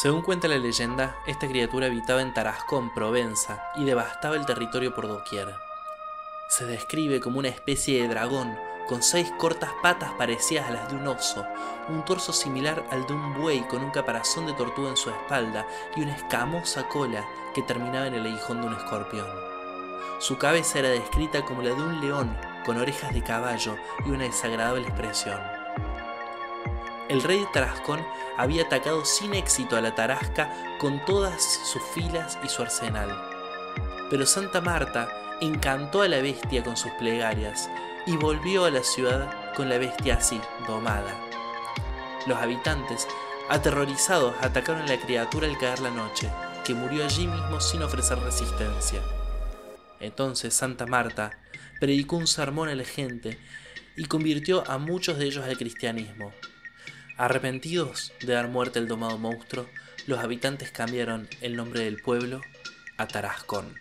Según cuenta la leyenda, esta criatura habitaba en Tarascón, Provenza, y devastaba el territorio por doquier. Se describe como una especie de dragón, con seis cortas patas parecidas a las de un oso, un torso similar al de un buey con un caparazón de tortuga en su espalda y una escamosa cola que terminaba en el aguijón de un escorpión. Su cabeza era descrita como la de un león, con orejas de caballo y una desagradable expresión. El rey de Tarascón había atacado sin éxito a la Tarasca con todas sus filas y su arsenal. Pero Santa Marta encantó a la bestia con sus plegarias y volvió a la ciudad con la bestia así, domada. Los habitantes, aterrorizados, atacaron a la criatura al caer la noche, que murió allí mismo sin ofrecer resistencia. Entonces Santa Marta predicó un sermón a la gente y convirtió a muchos de ellos al cristianismo. Arrepentidos de dar muerte al domado monstruo, los habitantes cambiaron el nombre del pueblo a Tarascón.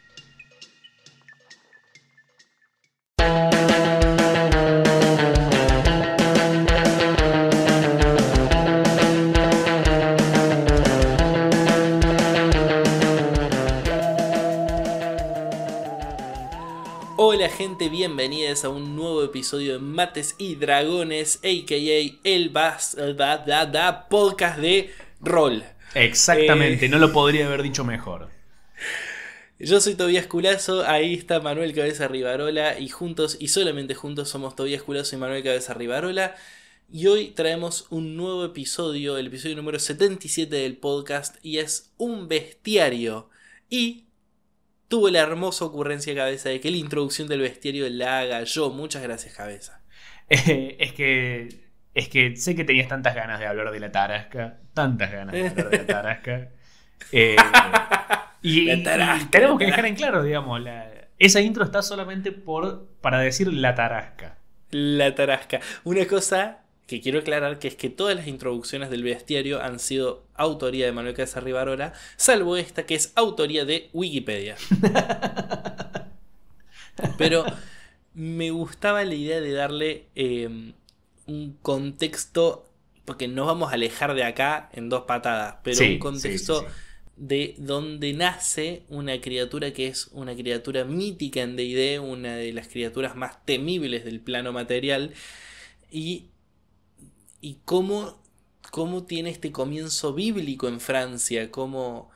gente? bienvenidas a un nuevo episodio de Mates y Dragones, a.k.a. el podcast de rol. Exactamente, eh, no lo podría haber dicho mejor. Yo soy Tobías Culazo, ahí está Manuel Cabeza Rivarola y juntos y solamente juntos somos Tobías Culazo y Manuel Cabeza Rivarola. Y hoy traemos un nuevo episodio, el episodio número 77 del podcast y es un bestiario. Y tuvo la hermosa ocurrencia Cabeza de que la introducción del bestiario la haga yo. Muchas gracias, Cabeza. es que. Es que sé que tenías tantas ganas de hablar de la tarasca. Tantas ganas de hablar de la tarasca. Eh, la tarasca, tenemos que dejar en claro, digamos, esa intro está solamente por, para decir la tarasca. La tarasca. Una cosa que quiero aclarar que es que todas las introducciones del bestiario han sido autoría de Manuel Casa Rivarola, salvo esta que es autoría de Wikipedia. Pero me gustaba la idea de darle em, un contexto, porque nos vamos a alejar de acá en dos patadas, pero un contexto de donde nace una criatura que es una criatura mítica en D&D, una de las criaturas más temibles del plano material, y y cómo, cómo tiene este comienzo bíblico en Francia, cómo,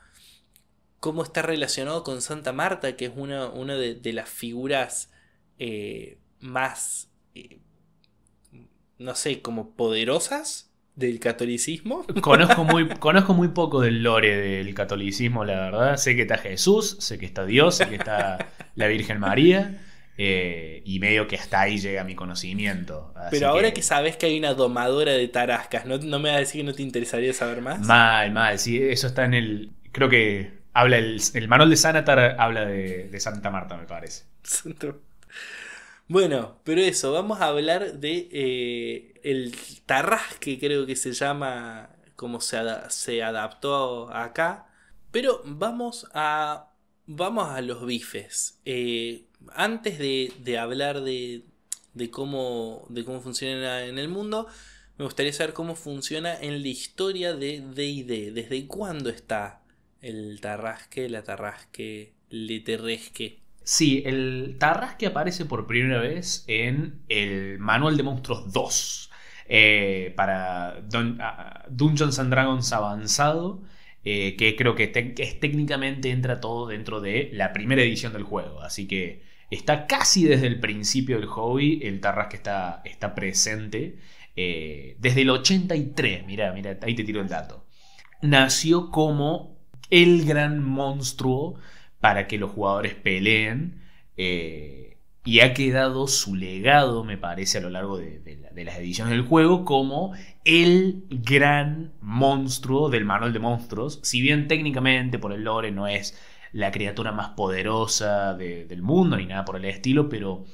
cómo está relacionado con Santa Marta, que es una, una de, las figuras eh, más, eh, no sé, como poderosas del catolicismo. Conozco muy, conozco muy poco del lore del catolicismo, la verdad. Sé que está Jesús, sé que está Dios, sé que está la Virgen María. Eh, y medio que hasta ahí llega mi conocimiento. Pero ahora que, sabes que hay una domadora de tarascas, ¿no, me vas a decir que no te interesaría saber más? Mal, mal, sí, eso está en el. Creo que habla el, el manual de Sanatar habla de, Santa Marta, me parece. Bueno, pero eso, vamos a hablar de eh, el tarrasque, creo que se llama, como se, se adaptó acá. Pero vamos a, vamos a los bifes. Eh, antes de, hablar de, cómo, de cómo funciona en el mundo, me gustaría saber cómo funciona en la historia de DD. ¿Desde cuándo está el Tarrasque, la Tarrasque, le Sí, el Tarrasque aparece por primera vez en el Manual de Monstruos 2 eh, para ah, Dungeons and Dragons avanzado. Eh, que creo que es técnicamente entra todo dentro de la primera edición del juego. Así que está casi desde el principio del hobby, el Tarrasque está, está presente. Eh, desde el 83, mira, mira, ahí te tiro el dato. Nació como el gran monstruo para que los jugadores peleen. Eh, y ha quedado su legado, me parece, a lo largo de, las ediciones del juego, como el gran monstruo del manual de monstruos. Si bien técnicamente por el lore no es la criatura más poderosa del mundo ni nada por el estilo, pero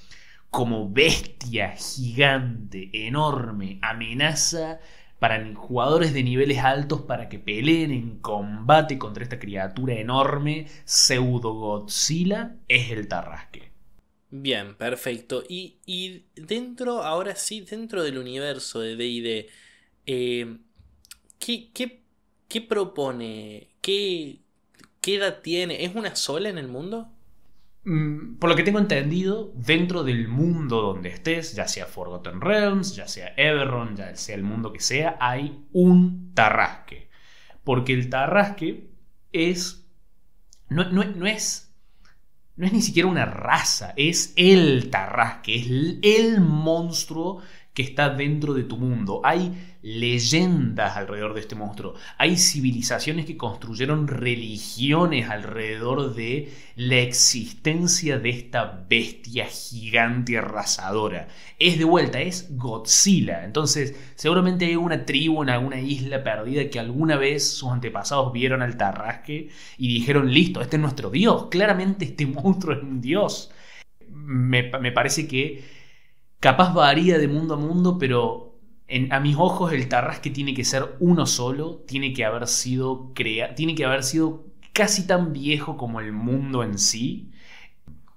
como bestia gigante, enorme, amenaza para jugadores de niveles altos para que peleen en combate contra esta criatura enorme, pseudo Godzilla, es el Tarrasque. Bien, perfecto. Y, dentro, ahora sí, dentro del universo de DD, eh, ¿qué, qué, qué propone? ¿Qué, ¿Qué edad tiene? ¿Es una sola en el mundo? Mm, por lo que tengo entendido, dentro del mundo donde estés, ya sea Forgotten Realms, ya sea Everon, ya sea el mundo que sea, hay un tarrasque. Porque el tarrasque es. No, es. ni siquiera una raza, es el tarrasque, es el monstruo que está dentro de tu mundo. Hay leyendas alrededor de este monstruo. Hay civilizaciones que construyeron religiones alrededor de la existencia de esta bestia gigante arrasadora. Es de vuelta, es Godzilla. Entonces, seguramente hay una tribu en alguna isla perdida que alguna vez sus antepasados vieron al tarrasque y dijeron, listo, este es nuestro dios. Claramente este monstruo es un dios. Me, me parece que Capaz varía de mundo a mundo, pero en, a mis ojos el Tarrasque tiene que ser uno solo, tiene que haber sido crea tiene que haber sido casi tan viejo como el mundo en sí.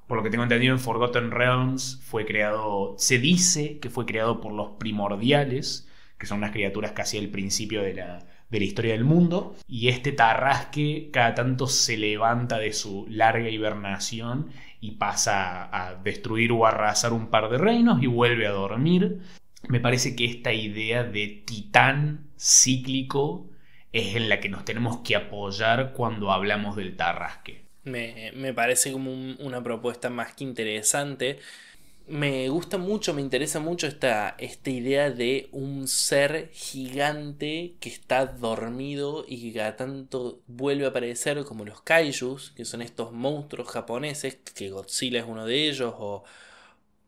Por lo que tengo entendido en Forgotten Realms fue creado, se dice que fue creado por los primordiales, que son unas criaturas casi al principio de la, de la historia del mundo. Y este Tarrasque cada tanto se levanta de su larga hibernación y pasa a destruir o arrasar un par de reinos y vuelve a dormir. Me parece que esta idea de titán cíclico es en la que nos tenemos que apoyar cuando hablamos del Tarrasque. Me, parece como una propuesta más que interesante me gusta mucho, me interesa mucho esta, esta idea de un ser gigante que está dormido y que cada tanto vuelve a aparecer como los kaijus, que son estos monstruos japoneses, que Godzilla es uno de ellos, o...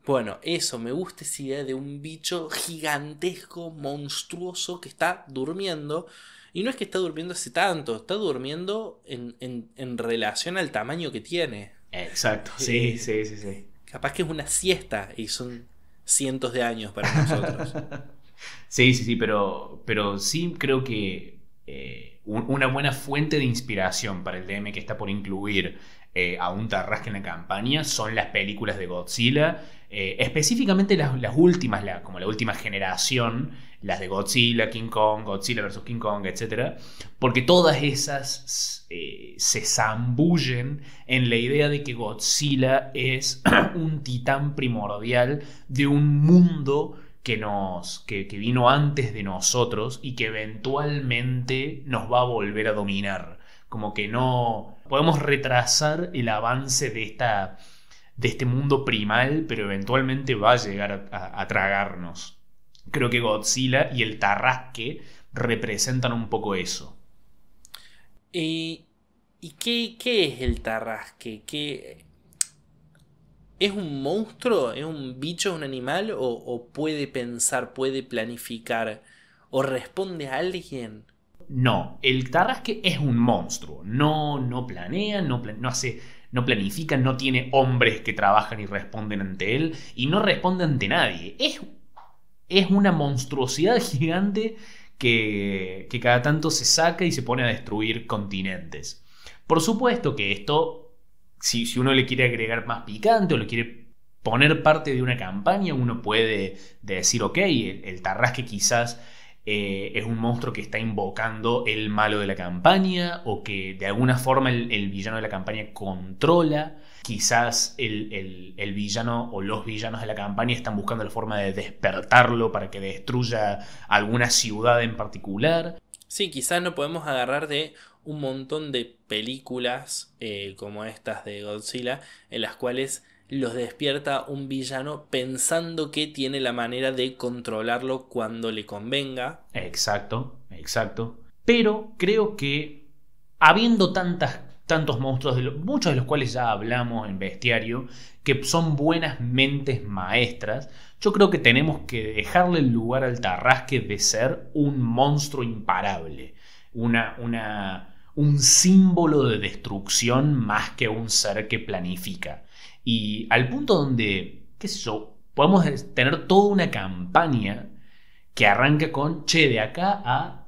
Bueno, eso, me gusta esa idea de un bicho gigantesco, monstruoso, que está durmiendo. Y no es que está durmiendo hace tanto, está durmiendo en, en relación al tamaño que tiene. Exacto, sí, eh, sí, sí, sí. Capaz que es una siesta y son cientos de años para nosotros. sí, sí, sí, pero, pero sí creo que eh, una buena fuente de inspiración para el DM que está por incluir eh, a un Tarrasque en la campaña son las películas de Godzilla, eh, específicamente las, últimas, como la última generación, las de Godzilla, King Kong, Godzilla vs. King Kong, etc. Porque todas esas eh, se zambullen en la idea de que Godzilla es un titán primordial de un mundo que, nos, que, vino antes de nosotros y que eventualmente nos va a volver a dominar. Como que no podemos retrasar el avance de esta de este mundo primal, pero eventualmente va a llegar a tragarnos. Creo que Godzilla y el Tarrasque representan un poco eso. ¿Y, qué, qué, es el Tarrasque? ¿Qué, ¿Es un monstruo? ¿Es un bicho? un animal? ¿O, puede pensar, puede planificar? ¿O responde a alguien? No, el Tarrasque es un monstruo. No, no planea, no, no hace no planifica, no tiene hombres que trabajan y responden ante él, y no responde ante nadie. Es es una monstruosidad gigante que, cada tanto se saca y se pone a destruir continentes. Por supuesto que esto, si, uno le quiere agregar más picante o le quiere poner parte de una campaña, uno puede decir, ok, el, Tarrasque quizás eh, es un monstruo que está invocando el malo de la campaña o que de alguna forma el villano de la campaña controla quizás el, villano o los villanos de la campaña están buscando la forma de despertarlo para que destruya alguna ciudad en particular. Sí, quizás no podemos agarrar de un montón de películas eh, como estas de Godzilla, en las cuales los despierta un villano pensando que tiene la manera de controlarlo cuando le convenga. Exacto, exacto. Pero creo que habiendo tantas tantos monstruos, de muchos de los cuales ya hablamos en Bestiario, que son buenas mentes maestras, yo creo que tenemos que dejarle el lugar al Tarrasque de ser un monstruo imparable, una, una, un símbolo de destrucción más que un ser que planifica. Y al punto donde, qué sé yo, podemos tener toda una campaña que arranca con, che, de acá a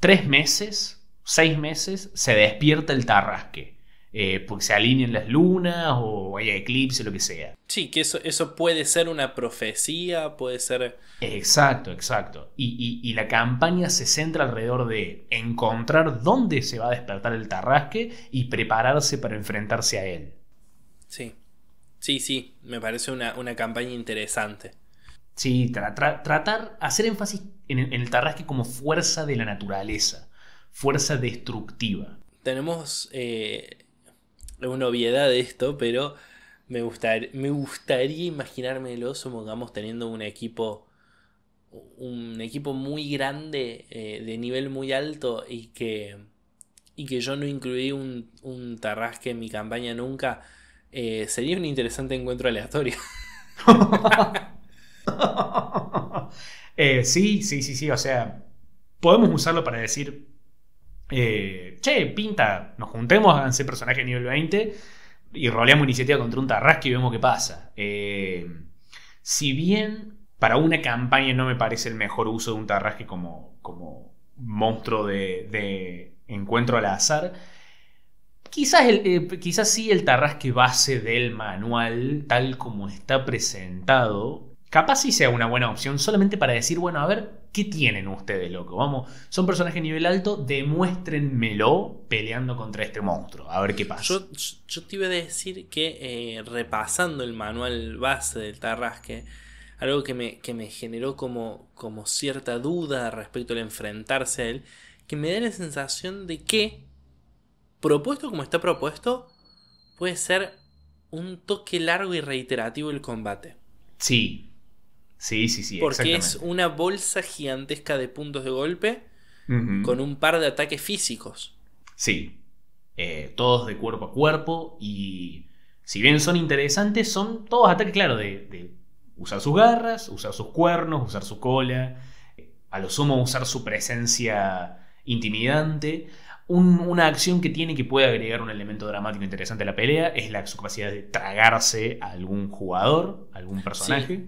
tres meses seis meses se despierta el Tarrasque. Eh, porque se alinean las lunas o haya eclipse, lo que sea. Sí, que eso, eso puede ser una profecía, puede ser... Exacto, exacto. Y, la campaña se centra alrededor de encontrar dónde se va a despertar el tarrasque y prepararse para enfrentarse a él. Sí, sí, sí, me parece una, campaña interesante. Sí, tratar, hacer énfasis en el tarrasque como fuerza de la naturaleza fuerza destructiva. Tenemos eh, una obviedad de esto, pero me, gustar, me gustaría imaginármelo, estamos teniendo un equipo un equipo muy grande, eh, de nivel muy alto, y que, y que yo no incluí un, un tarrasque en mi campaña nunca, eh, sería un interesante encuentro aleatorio. sí, sí, sí, sí, o sea, podemos usarlo para decir, eh, che, pinta, nos juntemos, a ese personaje nivel 20 y roleamos iniciativa contra un Tarrasque y vemos qué pasa. Eh, si bien para una campaña no me parece el mejor uso de un Tarrasque como, como monstruo de, encuentro al azar, Quizás, eh, quizás sí el tarrasque base del manual, tal como está presentado, Capaz sí sea una buena opción solamente para decir, bueno, a ver, ¿qué tienen ustedes, loco? Vamos, son personajes de nivel alto, demuéstrenmelo peleando contra este monstruo, a ver qué pasa. Yo, te iba a decir que eh, repasando el manual base del Tarrasque, algo que me, que me generó como, como cierta duda respecto al enfrentarse a él, que me da la sensación de que, propuesto como está propuesto, puede ser un toque largo y reiterativo el combate. Sí, Sí, sí, sí. Porque es una bolsa gigantesca de puntos de golpe con un par de ataques físicos. Sí. Eh, todos de cuerpo a cuerpo y si bien son interesantes, son todos ataques, claro, de, usar sus garras, usar sus cuernos, usar su cola, a lo sumo usar su presencia intimidante. una acción que tiene que puede agregar un elemento dramático interesante a la pelea es la, su capacidad de tragarse a algún jugador, a algún personaje.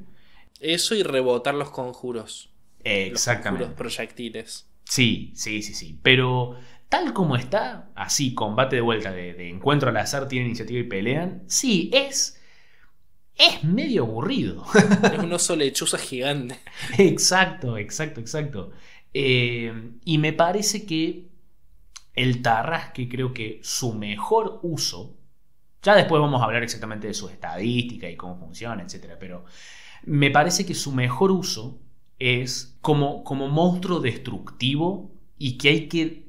Eso y rebotar los conjuros. exactamente. Los proyectiles. Sí, sí, sí, sí. Pero tal como está, así, combate de vuelta, de, encuentro al azar, tienen iniciativa y pelean. Sí, es. Es medio aburrido. es un oso lechuza gigante. exacto, exacto, exacto. Eh, y me parece que el Tarrasque, creo que su mejor uso. Ya después vamos a hablar exactamente de sus estadísticas y cómo funciona, etcétera, pero me parece que su mejor uso es como, como monstruo destructivo y que hay que,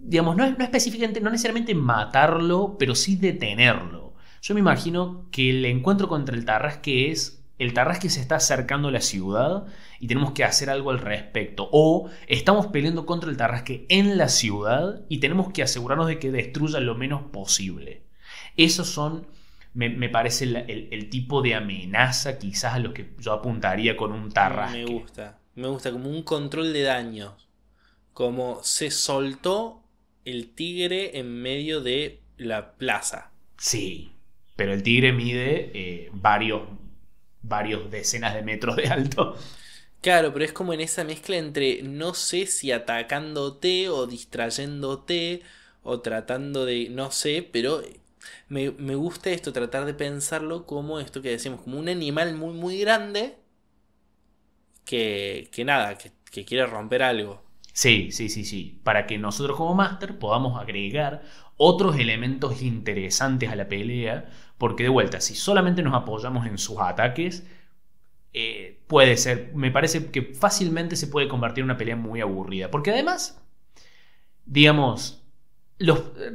digamos, no, no específicamente, no necesariamente matarlo, pero sí detenerlo. Yo me imagino que el encuentro contra el Tarrasque es el Tarrasque se está acercando a la ciudad y tenemos que hacer algo al respecto. O estamos peleando contra el Tarrasque en la ciudad y tenemos que asegurarnos de que destruya lo menos posible. Esos son me, parece el, tipo de amenaza quizás a lo que yo apuntaría con un Tarra. Me gusta, me gusta, como un control de daño. Como se soltó el tigre en medio de la plaza. Sí, pero el tigre mide eh, varios, varios decenas de metros de alto. Claro, pero es como en esa mezcla entre no sé si atacándote o distrayéndote o tratando de, no sé, pero me, gusta esto, tratar de pensarlo como esto que decimos, como un animal muy, muy grande que, nada, que, quiere romper algo. Sí, sí, sí, sí. Para que nosotros como Master podamos agregar otros elementos interesantes a la pelea, porque de vuelta, si solamente nos apoyamos en sus ataques, eh, puede ser, me parece que fácilmente se puede convertir en una pelea muy aburrida, porque además, digamos,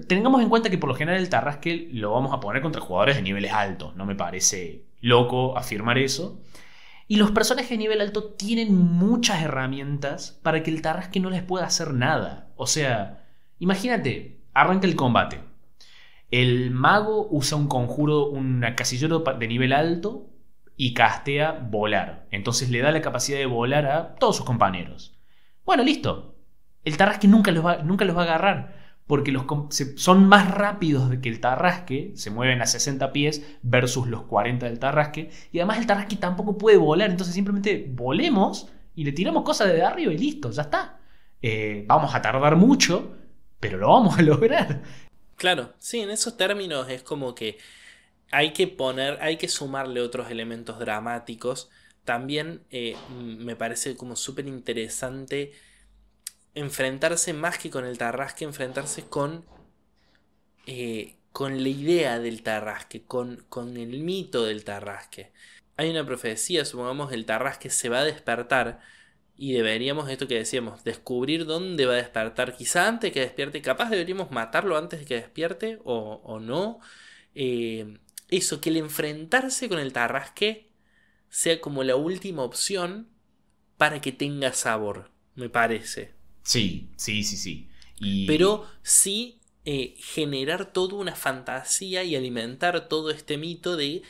tengamos en cuenta que por lo general el Tarrasque lo vamos a poner contra jugadores de niveles altos. No me parece loco afirmar eso. Y los personajes de nivel alto tienen muchas herramientas para que el Tarrasque no les pueda hacer nada. O sea, imagínate, arranca el combate. El mago usa un conjuro, un casillero de nivel alto y castea volar. Entonces le da la capacidad de volar a todos sus compañeros. Bueno, listo. El Tarrasque nunca va, nunca los va a agarrar porque los, son más rápidos que el Tarrasque, se mueven a 60 pies versus los 40 del Tarrasque, y además el Tarrasque tampoco puede volar, entonces simplemente volemos y le tiramos cosas de arriba y listo, ya está. Eh, vamos a tardar mucho, pero lo vamos a lograr. Claro, sí, en esos términos es como que hay que poner, hay que sumarle otros elementos dramáticos. También eh, me parece como súper interesante enfrentarse más que con el Tarrasque, enfrentarse con, eh, con la idea del Tarrasque, con, con el mito del Tarrasque. Hay una profecía, supongamos, el Tarrasque se va a despertar y deberíamos, esto que decíamos, descubrir dónde va a despertar. Quizá antes que despierte, capaz deberíamos matarlo antes de que despierte o, o no. Eh, eso, que el enfrentarse con el Tarrasque sea como la última opción para que tenga sabor, me parece. Sí, sí, sí, sí. Pero sí eh, generar toda una fantasía y alimentar todo este mito de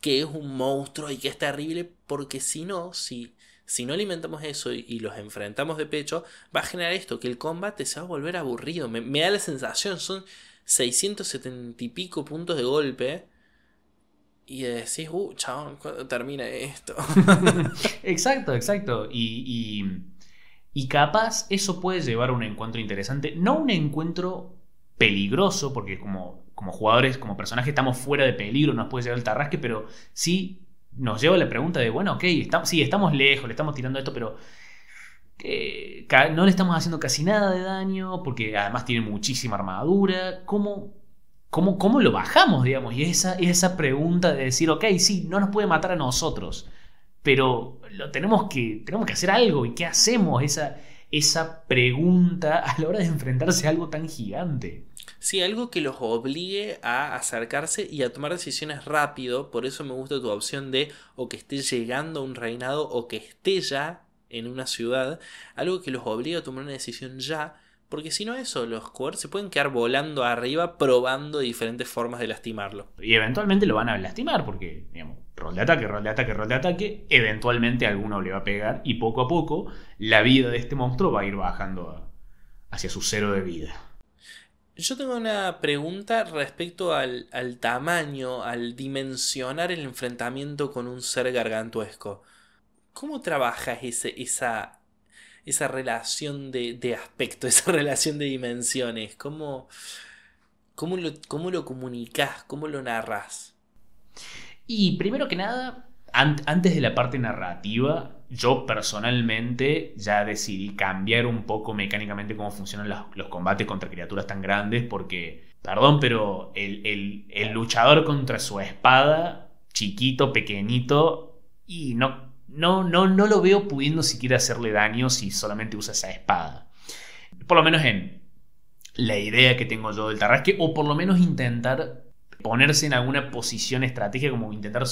que es un monstruo y que es terrible, porque si no, si, si no alimentamos eso y, los enfrentamos de pecho, va a generar esto, que el combate se va a volver aburrido. Me, da la sensación, son 670 y pico puntos de golpe. Y decís, uh, chao, termina esto? exacto, exacto. y y capaz eso puede llevar a un encuentro interesante, no un encuentro peligroso, porque como, como jugadores, como personajes estamos fuera de peligro, nos puede llevar el tarrasque, pero sí nos lleva la pregunta de, bueno, ok, estamos, sí, estamos lejos, le estamos tirando esto, pero eh, no le estamos haciendo casi nada de daño, porque además tiene muchísima armadura, ¿cómo, cómo, cómo lo bajamos, digamos? Y esa, esa pregunta de decir, ok, sí, no nos puede matar a nosotros, pero tenemos, que, tenemos que hacer algo. ¿Y qué hacemos? Esa, esa pregunta a la hora de enfrentarse a algo tan gigante. Sí, algo que los obligue a acercarse y a tomar decisiones rápido. Por eso me gusta tu opción de o que esté llegando a un reinado o que esté ya en una ciudad. Algo que los obligue a tomar una decisión ya porque si no eso, los Quart se pueden quedar volando arriba probando diferentes formas de lastimarlo. Y eventualmente lo van a lastimar porque, digamos, rol de ataque, rol de ataque, rol de ataque, eventualmente alguno le va a pegar y poco a poco la vida de este monstruo va a ir bajando hacia su cero de vida. Yo tengo una pregunta respecto al, tamaño, al dimensionar el enfrentamiento con un ser gargantuesco. ¿Cómo trabajas ese, esa esa relación de, aspecto, esa relación de dimensiones? ¿Cómo, cómo, lo, cómo lo ¿Cómo lo narras? Y primero que nada, antes de la parte narrativa, yo personalmente ya decidí cambiar un poco mecánicamente cómo funcionan los, combates contra criaturas tan grandes porque, perdón, pero el luchador contra su espada, chiquito, pequeñito, y no no, no, no lo veo pudiendo siquiera hacerle daño si solamente usa esa espada. Por lo menos en la idea que tengo yo del Tarrasque, o por lo menos intentar ponerse en alguna posición estratégica, como intentar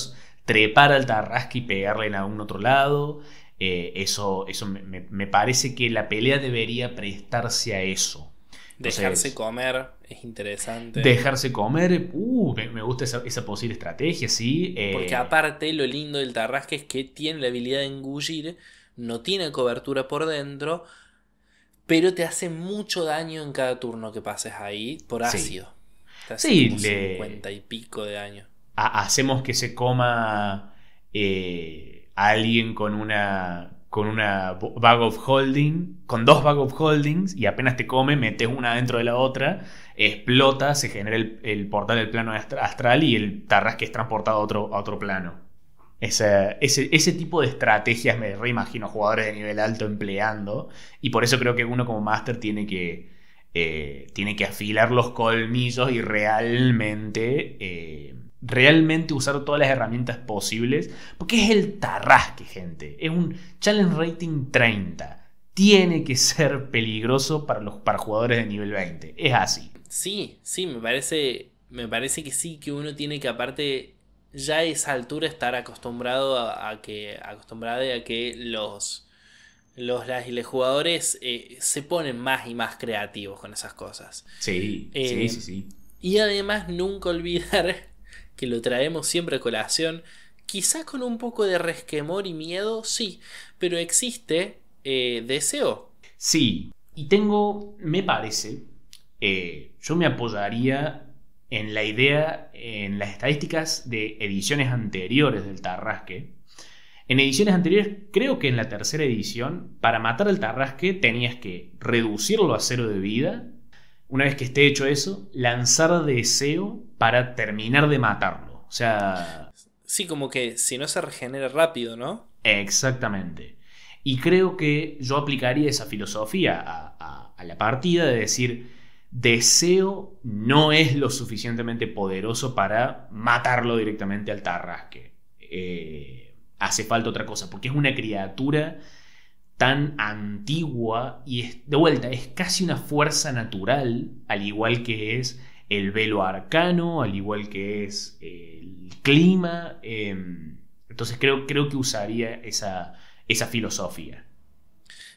trepar al Tarrasque y pegarle en algún otro lado. Eh, eso eso me, parece que la pelea debería prestarse a eso. Pues Dejarse comer es interesante. Dejarse comer, uh, me, gusta esa, posible estrategia, sí. Eh. Porque aparte lo lindo del tarrasque es que tiene la habilidad de engullir, no tiene cobertura por dentro, pero te hace mucho daño en cada turno que pases ahí por ácido. Sí, 50 y pico de daño. hacemos que se coma eh, alguien con una con una bag of holding, con dos bag of holdings y apenas te come, metes una dentro de la otra, explota, se genera el, portal del plano astral y el Tarrasque es transportado a otro, a otro plano. Ese, ese, tipo de estrategias me reimagino jugadores de nivel alto empleando y por eso creo que uno como Master tiene que, eh, tiene que afilar los colmillos y realmente... Eh, realmente usar todas las herramientas posibles, porque es el tarrasque, gente. Es un challenge rating 30. Tiene que ser peligroso para los para jugadores de nivel 20. Es así. Sí, sí, me parece me parece que sí que uno tiene que aparte ya a esa altura estar acostumbrado a, que a que los los jugadores eh, se ponen más y más creativos con esas cosas. sí, sí, eh, sí. Y además nunca olvidar que lo traemos siempre a colación, quizá con un poco de resquemor y miedo, sí, pero existe eh, deseo. Sí, y tengo, me parece, eh, yo me apoyaría en la idea, en las estadísticas de ediciones anteriores del Tarrasque. En ediciones anteriores, creo que en la tercera edición, para matar al Tarrasque tenías que reducirlo a cero de vida una vez que esté hecho eso, lanzar deseo para terminar de matarlo. O sea... Sí, como que si no se regenera rápido, ¿no? Exactamente. Y creo que yo aplicaría esa filosofía a, la partida de decir, deseo no es lo suficientemente poderoso para matarlo directamente al tarrasque. Eh, hace falta otra cosa, porque es una criatura tan antigua y es, de vuelta es casi una fuerza natural, al igual que es el velo arcano, al igual que es el clima. Em, entonces creo, creo que usaría esa, esa filosofía.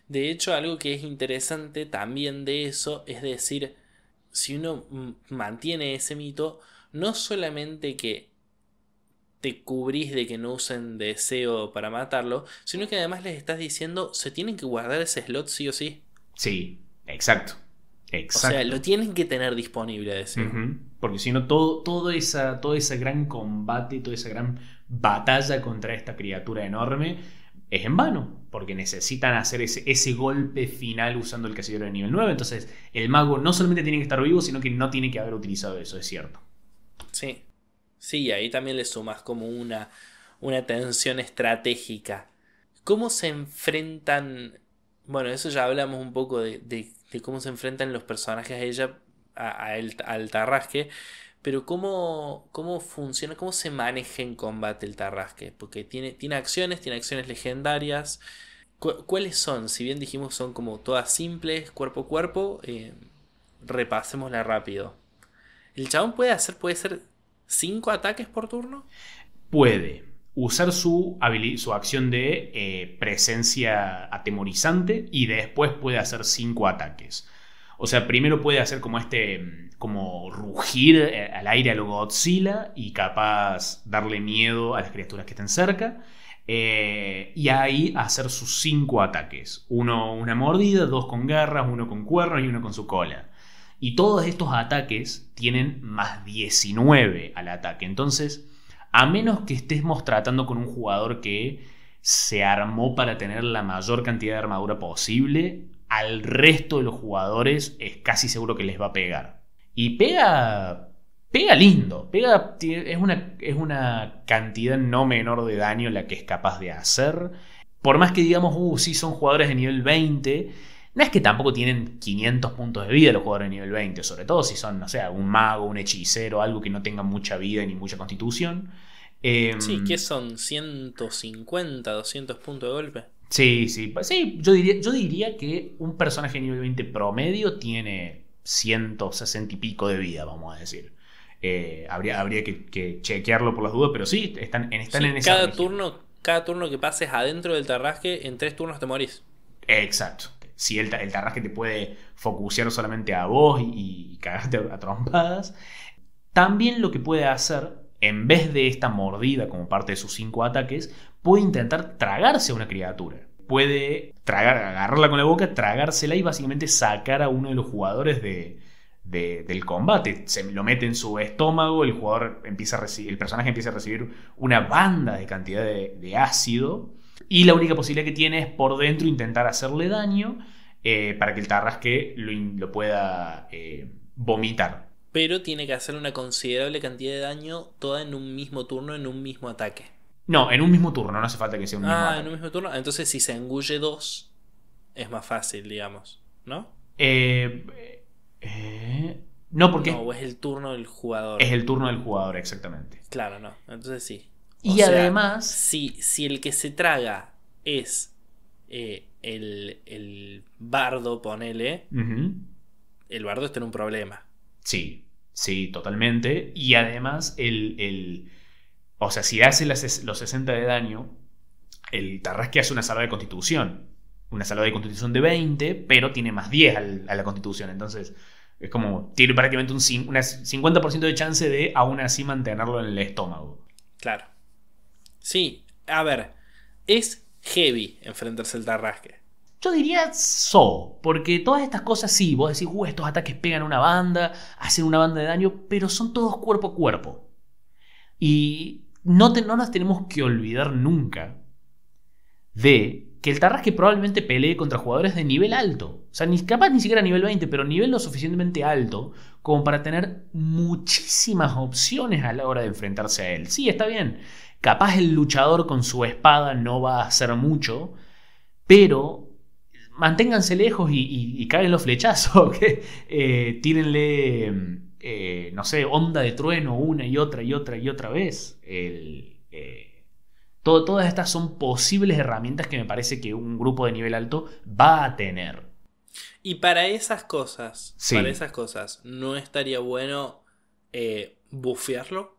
De hecho, algo que es interesante también de eso es decir, si uno mantiene ese mito, no solamente que te cubrís de que no usen deseo... para matarlo, sino que además les estás diciendo, se tienen que guardar ese slot sí o sí. Sí, exacto. Exacto. O sea, lo tienen que tener disponible Porque si no, todo, todo, esa, ese gran combate, toda esa gran batalla contra esta criatura enorme es en vano. Porque necesitan hacer ese, ese golpe final usando el casillero de nivel 9. Entonces, el mago no solamente tiene que estar vivo, sino que no tiene que haber utilizado eso, es cierto. Sí. Sí, ahí también le sumas como una, una tensión estratégica. ¿Cómo se enfrentan? Bueno, eso ya hablamos un poco de, cómo se enfrentan los personajes a ella, a, al Tarrasque, pero cómo, cómo funciona, cómo se maneja en combate el Tarrasque, porque tiene, tiene acciones, tiene acciones legendarias. ¿Cuáles son? Si bien dijimos son como todas simples, cuerpo a cuerpo, eh, repasémosla rápido. El chabón puede hacer, puede ser cinco ataques por turno? Puede usar su, su acción de eh, presencia atemorizante y después puede hacer cinco ataques. O sea, primero puede hacer como este, como rugir eh, al aire a lo Godzilla y capaz darle miedo a las criaturas que estén cerca. Eh, y ahí hacer sus cinco ataques. Uno una mordida, dos con garras, uno con cuernos y uno con su cola. Y todos estos ataques tienen más 19 al ataque. Entonces, a menos que estemos tratando con un jugador que se armó para tener la mayor cantidad de armadura posible, al resto de los jugadores es casi seguro que les va a pegar. Y pega. Pega lindo. Pega. Es una, es una cantidad no menor de daño la que es capaz de hacer. Por más que digamos, uh, sí, son jugadores de nivel 20 no es que tampoco tienen 500 puntos de vida los jugadores de nivel 20, sobre todo si son, no sé, algún mago, un hechicero, algo que no tenga mucha vida ni mucha constitución. Em, sí, que son 150, 200 puntos de golpe. Sí, sí, sí yo, diría, yo diría que un personaje de nivel 20 promedio tiene 160 y pico de vida, vamos a decir. Eh, habría habría que, chequearlo por las dudas, pero sí, están, en cada turno Cada turno que pases adentro del terraje en tres turnos te morís. Exacto, si el, tarraje te puede focusear solamente a vos y, cagarte a trompadas. También lo que puede hacer, en vez de esta mordida como parte de sus cinco ataques, puede intentar tragarse a una criatura. Puede tragar, agarrarla con la boca, tragársela y básicamente sacar a uno de los jugadores del combate. Se lo mete en su estómago, el jugador empieza el personaje empieza a recibir una banda de cantidad de ácido y la única posibilidad que tiene es por dentro intentar hacerle daño eh, para que el Tarrasque lo, pueda eh, vomitar. Pero tiene que hacer una considerable cantidad de daño toda en un mismo turno, en un mismo ataque. No, en un mismo turno, no hace falta que sea un mismo. Ah, en un mismo turno. Entonces, si se engulle dos, es más fácil, digamos, ¿no? Eh, no, porque. No, es el turno del jugador. Es el turno del jugador, exactamente. Claro, no. Entonces sí. Y además. Si, si el que se traga es eh, el, bardo, ponele. El bardo está en un problema. Sí, sí, totalmente. Y además, el. o sea, si hace las, los 60 de daño, el Tarrasque hace una salva de constitución. Una salva de constitución de 20, pero tiene más 10 a la constitución. Entonces, es como, tiene prácticamente un, un 50% de chance de aún así mantenerlo en el estómago. Claro. Sí, a ver, es heavy enfrentarse al Tarrasque. Yo diría so, porque todas estas cosas sí, vos decís, uh, estos ataques pegan una banda, hacen una banda de daño, pero son todos cuerpo a cuerpo. Y no, no nos tenemos que olvidar nunca de que el Tarrasque probablemente pelee contra jugadores de nivel alto. O sea, ni, capaz ni siquiera nivel 20, pero nivel lo suficientemente alto como para tener muchísimas opciones a la hora de enfrentarse a él. Sí, está bien. Capaz el luchador con su espada no va a hacer mucho, pero manténganse lejos y, caen los flechazos, que eh, tírenle, eh, no sé, onda de trueno una y otra y otra y otra vez. Eh, todas estas son posibles herramientas que me parece que un grupo de nivel alto va a tener. Y para esas cosas, para esas cosas, ¿no estaría bueno bufearlo?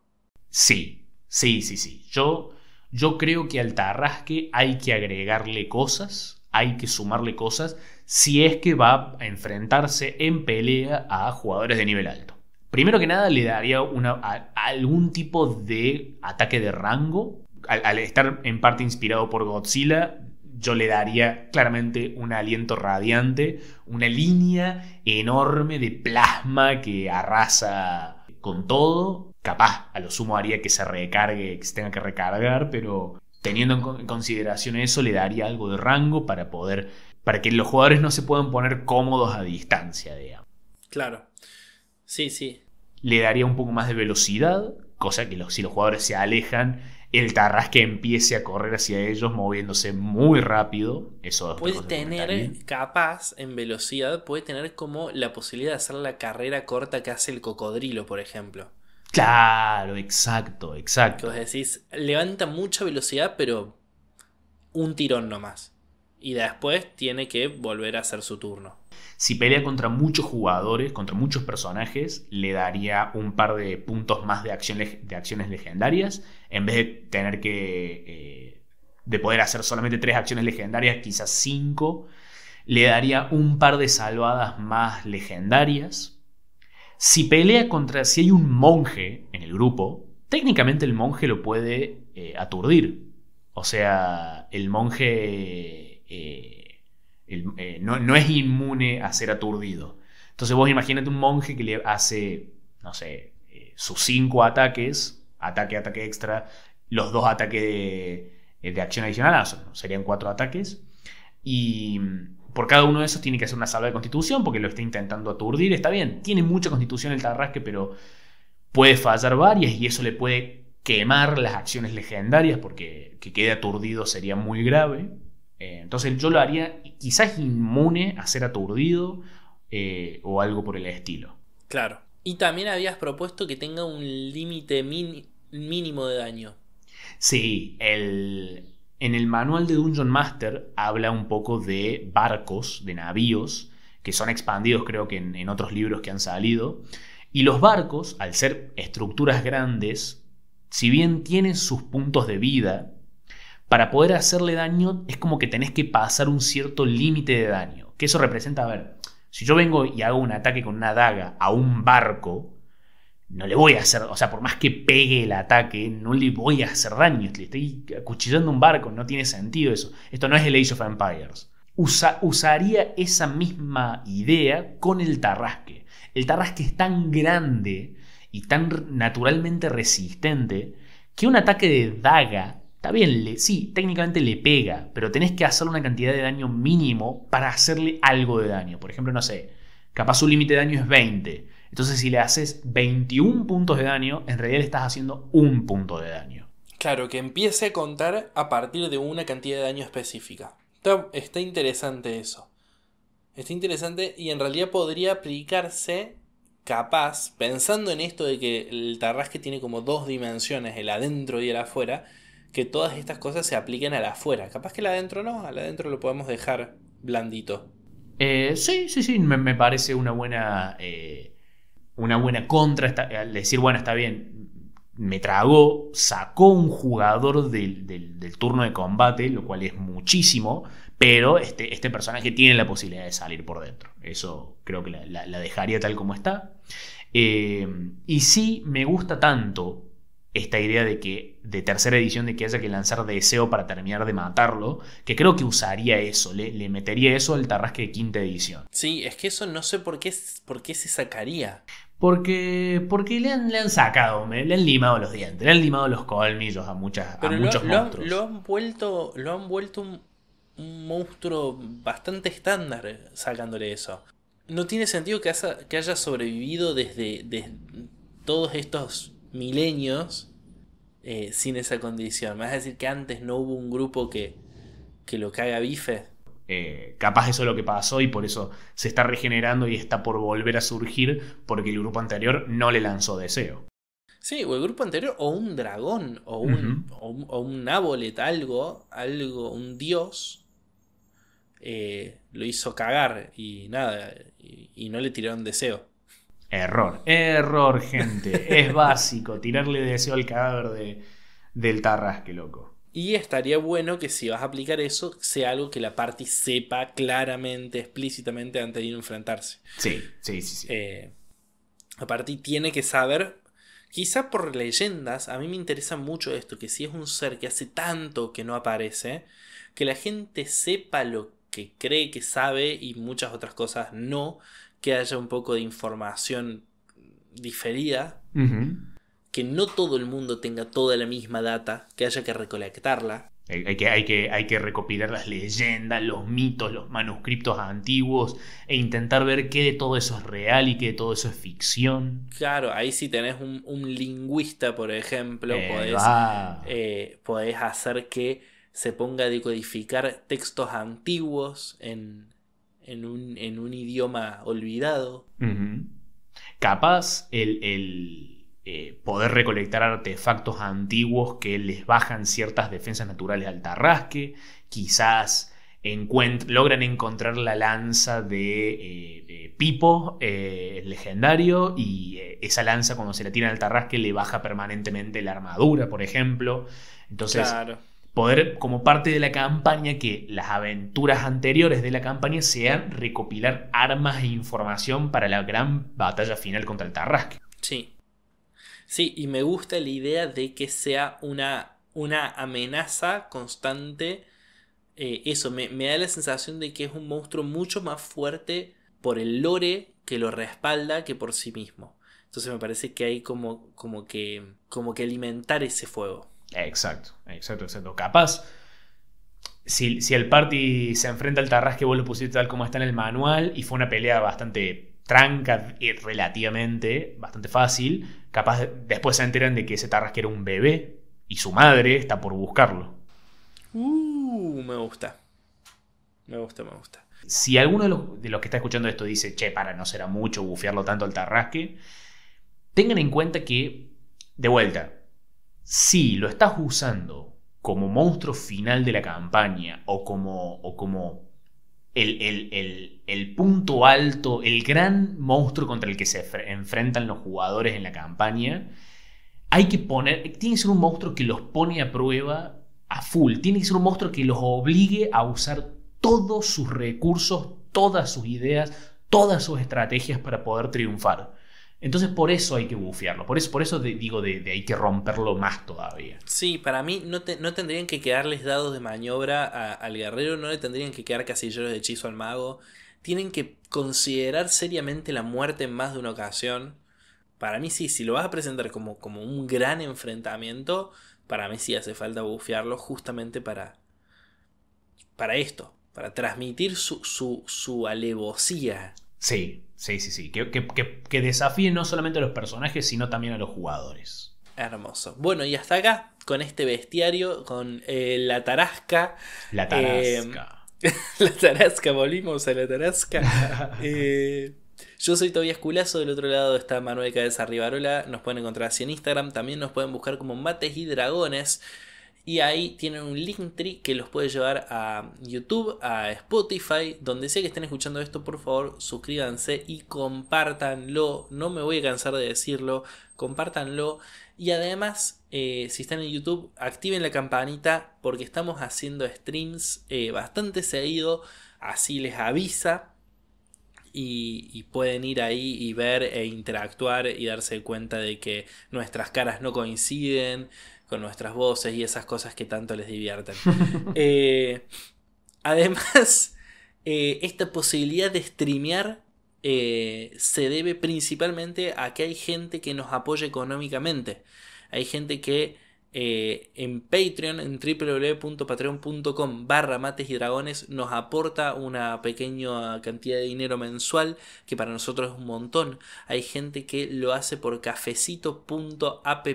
Sí, Sí, sí, sí. Yo, yo creo que al Tarrasque hay que agregarle cosas, hay que sumarle cosas, si es que va a enfrentarse en pelea a jugadores de nivel alto. Primero que nada, le daría una, algún tipo de ataque de rango. al, estar en parte inspirado por Godzilla, yo le daría claramente un aliento radiante, una línea enorme de plasma que arrasa con todo capaz, a lo sumo haría que se recargue, que se tenga que recargar, pero teniendo en consideración eso le daría algo de rango para poder, para que los jugadores no se puedan poner cómodos a distancia, digamos. Claro, sí, sí. Le daría un poco más de velocidad, cosa que los, si los jugadores se alejan, el Tarrasque empiece a correr hacia ellos moviéndose muy rápido. Eso puede tener, capaz, en velocidad, puede tener como la posibilidad de hacer la carrera corta que hace el cocodrilo, por ejemplo. Claro, exacto, exacto. decís, levanta mucha velocidad, pero un tirón nomás. Y después tiene que volver a hacer su turno. Si pelea contra muchos jugadores, contra muchos personajes, le daría un par de puntos más de, de acciones legendarias. En vez de tener que. Eh, de poder hacer solamente tres acciones legendarias, quizás cinco. Le daría un par de salvadas más legendarias si pelea contra, si hay un monje en el grupo, técnicamente el monje lo puede eh, aturdir. O sea, el monje eh, eh, no, es inmune a ser aturdido. Entonces vos imagínate un monje que le hace, no sé, sus cinco ataques, ataque, ataque extra, los dos ataques de, de acción adicional, ah, serían cuatro ataques, y por cada uno de esos tiene que hacer una salva de constitución porque lo está intentando aturdir. Está bien, tiene mucha constitución el Tarrasque, pero puede fallar varias y eso le puede quemar las acciones legendarias porque que quede aturdido sería muy grave. Eh, entonces yo lo haría quizás inmune a ser aturdido eh, o algo por el estilo. Claro. Y también habías propuesto que tenga un límite mínimo de daño. Sí, el, en el manual de Dungeon Master habla un poco de barcos, de navíos, que son expandidos creo que en, otros libros que han salido. Y los barcos, al ser estructuras grandes, si bien tienen sus puntos de vida, para poder hacerle daño es como que tenés que pasar un cierto límite de daño. Que eso representa, a ver, si yo vengo y hago un ataque con una daga a un barco, no le voy a hacer, o sea, por más que pegue el ataque, no le voy a hacer daño. Le estoy acuchillando un barco, no tiene sentido eso. Esto no es el Age of Empires. usaría esa misma idea con el tarrasque. El tarrasque es tan grande y tan naturalmente resistente que un ataque de daga, está bien, le, sí, técnicamente le pega, pero tenés que hacerle una cantidad de daño mínimo para hacerle algo de daño. Por ejemplo, no sé, capaz su límite de daño es 20 entonces, si le haces 21 puntos de daño, en realidad le estás haciendo un punto de daño. Claro, que empiece a contar a partir de una cantidad de daño específica. Está, interesante eso. Está interesante y en realidad podría aplicarse capaz, pensando en esto de que el tarrasque tiene como dos dimensiones, el adentro y el afuera, que todas estas cosas se apliquen al afuera. Capaz que el adentro no, al adentro lo podemos dejar blandito. Eh, sí, sí, sí, me, parece una buena eh, una buena contra, al decir, bueno, está bien, me tragó, sacó un jugador del, turno de combate, lo cual es muchísimo, pero este, este, personaje tiene la posibilidad de salir por dentro. Eso creo que la, dejaría tal como está. Eh, y sí, me gusta tanto esta idea de que de tercera edición de que haya que lanzar deseo para terminar de matarlo, que creo que usaría eso, le, metería eso al tarrasque de quinta edición. Sí, es que eso no sé por qué, por qué se sacaría. Porque, porque le, han, le han sacado, le han limado los dientes, le han limado los colmillos a, muchas, muchos lo, monstruos. Lo han vuelto, lo han vuelto un, un monstruo bastante estándar eh, sacándole eso. No tiene sentido que haya, que haya sobrevivido desde, desde todos estos milenios eh, sin esa condición. ¿Me vas a decir que antes no hubo un grupo que, lo caga bife? Eh, capaz eso es lo que pasó y por eso se está regenerando y está por volver a surgir porque el grupo anterior no le lanzó deseo. Sí, o el grupo anterior, o un dragón, o un, algo, algo, un dios, eh, lo hizo cagar y nada, y no le tiraron deseo. Error, error, gente. Es básico tirarle deseo al cadáver de, del tarrasque, loco. Y estaría bueno que si vas a aplicar eso, sea algo que la party sepa claramente, explícitamente antes de ir a enfrentarse. Sí, sí, sí. sí. Eh, la party tiene que saber, quizá por leyendas, a mí me interesa mucho esto, que si es un ser que hace tanto que no aparece, que la gente sepa lo que cree que sabe y muchas otras cosas no, que haya un poco de información diferida, que no todo el mundo tenga toda la misma data, que haya que recolectarla. Hay que, hay, que, hay que recopilar las leyendas, los mitos, los manuscritos antiguos e intentar ver qué de todo eso es real y qué de todo eso es ficción. Claro, ahí si tenés un, lingüista, por ejemplo, podés, eh, podés, hacer que se ponga a decodificar textos antiguos en, en un, idioma olvidado. Capaz el, eh, poder recolectar artefactos antiguos que les bajan ciertas defensas naturales al tarrasque, quizás... logran encontrar la lanza de, eh, Pipo, eh, el legendario, y esa lanza cuando se la tira al tarrasque le baja permanentemente la armadura, por ejemplo. Entonces, poder, como parte de la campaña, que las aventuras anteriores de la campaña sean recopilar armas e información para la gran batalla final contra el Tarrasque. Sí. Sí, y me gusta la idea de que sea una, una amenaza constante. Eh, eso, me, me da la sensación de que es un monstruo mucho más fuerte por el lore que lo respalda que por sí mismo. Entonces me parece que hay como, como, que, como que alimentar ese fuego. Exacto, exacto, exacto. Capaz, si, el party se enfrenta al Tarrasque, vos lo pusiste tal como está en el manual y fue una pelea bastante tranca y relativamente, bastante fácil, capaz después se enteran de que ese Tarrasque era un bebé y su madre está por buscarlo. Uh, me gusta. Me gusta, me gusta. Si alguno de los, de los, que está escuchando esto dice, che, para, no será mucho bufearlo tanto al Tarrasque, tengan en cuenta que, de vuelta, si lo estás usando como monstruo final de la campaña o como, como el, el, punto alto, el gran monstruo contra el que se enfrentan los jugadores en la campaña, hay que poner, tiene que ser un monstruo que los pone a prueba a full, tiene que ser un monstruo que los obligue a usar todos sus recursos, todas sus ideas, todas sus estrategias para poder triunfar. Entonces por eso hay que bufearlo, por eso, por eso digo de, hay que romperlo más todavía. Sí, para mí no, tendrían que quedarles dados de maniobra al guerrero, no le tendrían que quedar casilleros de hechizo al mago, tienen que considerar seriamente la muerte en más de una ocasión. Para mí sí, si lo vas a presentar como, como un gran enfrentamiento, para mí sí hace falta bufearlo justamente para, para esto, para transmitir su, su, su alevosía Sí, sí, sí, sí. Que, desafíen no solamente a los personajes, sino también a los jugadores. Hermoso. Bueno, y hasta acá, con este bestiario, con eh, la tarasca. La em, tarasca. la tarasca, volvimos a la tarasca. Eh, yo soy Tobias Culazo, del otro lado está Manuel Cabeza Rivarola. Nos pueden encontrar así en Instagram. También nos pueden buscar como Mates y Dragones. Y ahí tienen un Linktree que los puede llevar a YouTube, a Spotify, donde sea que estén escuchando esto, por favor suscríbanse y compártanlo. No me voy a cansar de decirlo, compártanlo. Y además, eh, si están en YouTube, activen la campanita porque estamos haciendo streams eh, bastante seguido, así les avisa. Y, y, pueden ir ahí y ver e interactuar y darse cuenta de que nuestras caras no coinciden, con nuestras voces y esas cosas que tanto les divierten. Eh, además, eh, esta posibilidad de streamear eh, se debe principalmente a que hay gente que nos apoya económicamente. Hay gente que en Patreon, en www.patreon.com barra mates y dragones, nos aporta una pequeña cantidad de dinero mensual, que para nosotros es un montón. Hay gente que lo hace por cafecito.app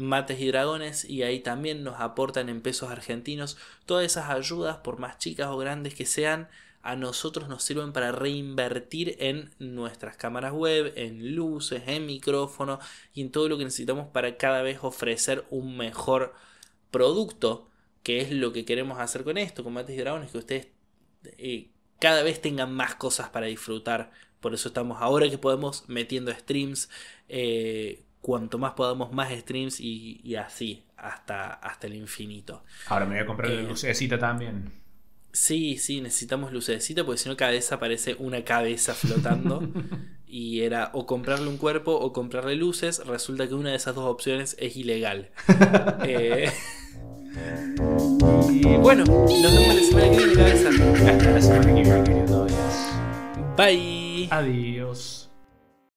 Mates y Dragones y ahí también nos aportan en pesos argentinos todas esas ayudas, por más chicas o grandes que sean, a nosotros nos sirven para reinvertir en nuestras cámaras web, en luces, en micrófono y en todo lo que necesitamos para cada vez ofrecer un mejor producto, que es lo que queremos hacer con esto, con Mates y Dragones, que ustedes eh, cada vez tengan más cosas para disfrutar. Por eso estamos ahora que podemos metiendo streams. Eh, cuanto más podamos, más streams y, así, hasta, hasta el infinito. Ahora me voy a comprar eh, lucecita también. Sí, sí, necesitamos lucecita porque si no cada vez aparece una cabeza flotando. y era o comprarle un cuerpo o comprarle luces. Resulta que una de esas dos opciones es ilegal. Eh, y bueno, nos vemos la semana que viene, cabeza. Hasta la semana que viene, Bye. Adiós.